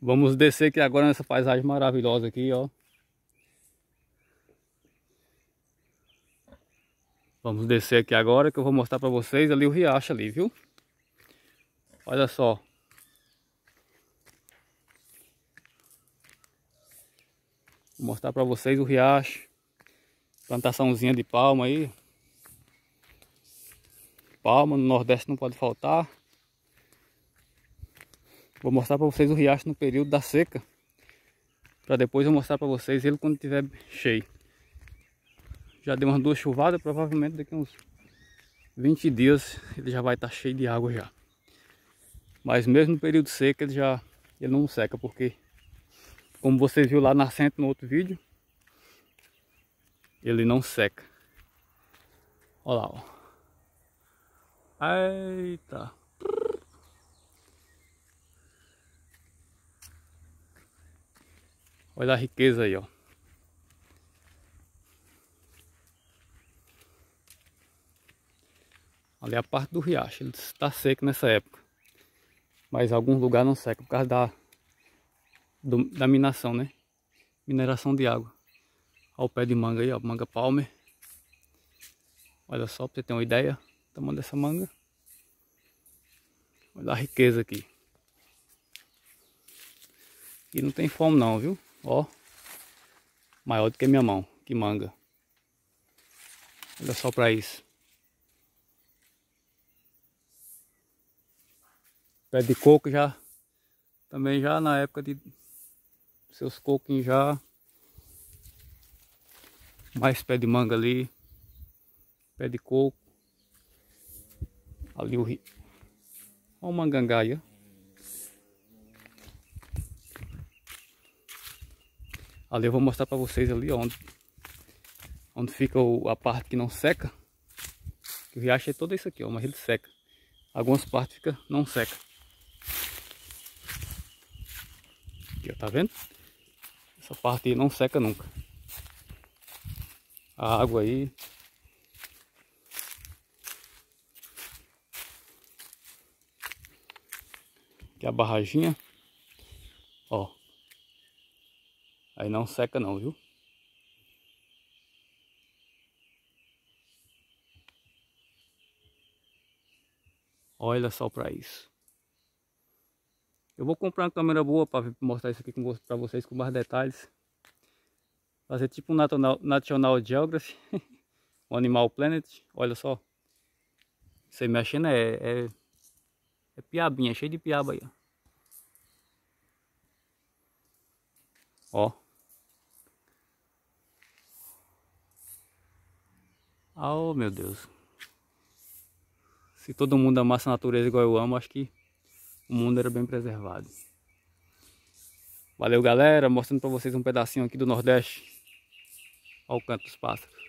Vamos descer aqui agora nessa paisagem maravilhosa aqui, ó. Vamos descer aqui agora que eu vou mostrar para vocês ali o riacho ali, viu? Olha só. Vou mostrar para vocês o riacho. Plantaçãozinha de palma aí. Palma no Nordeste não pode faltar. Vou mostrar para vocês o riacho no período da seca. Para depois eu mostrar para vocês ele quando estiver cheio. Já deu umas duas chuvadas, provavelmente daqui uns 20 dias ele já vai estar tá cheio de água já. Mas mesmo no período seco ele já ele não seca, porque como vocês viram lá nascente no outro vídeo, ele não seca. Olha lá, ó. Eita! Olha a riqueza aí, ó. Ali é a parte do riacho, ele está seco nessa época. Mas algum lugar não seca por causa da, do, da minação, né? Mineração de água. Olha pé de manga aí, ó, manga palmer. Olha só, para você ter uma ideia do tamanho dessa manga. Olha a riqueza aqui. E não tem fome não, viu? Ó. Maior do que minha mão. Que manga. Olha só pra isso. Pé de coco já. Também já na época de seus coquinhos já. Mais pé de manga ali. Pé de coco. Ali o rio. Olha o mangangaia. Ali eu vou mostrar para vocês ali onde, onde fica o, a parte que não seca. O riacho é todo isso aqui, ó, mas ele seca. Algumas partes fica, não seca. Aqui, ó, tá vendo? Essa parte aí não seca nunca. A água aí aqui a barraginha Aí não seca não, viu? Olha só para isso. Eu vou comprar uma câmera boa para mostrar isso aqui para vocês com mais detalhes. Fazer tipo um National, National Geography, um Animal Planet. Olha só. Você mexendo é, é, é piabinha, é cheio de piaba aí. Ó. ó. Oh, meu Deus. Se todo mundo amasse a natureza igual eu amo, acho que o mundo era bem preservado. Valeu, galera. Mostrando para vocês um pedacinho aqui do Nordeste. Olha o canto dos pássaros.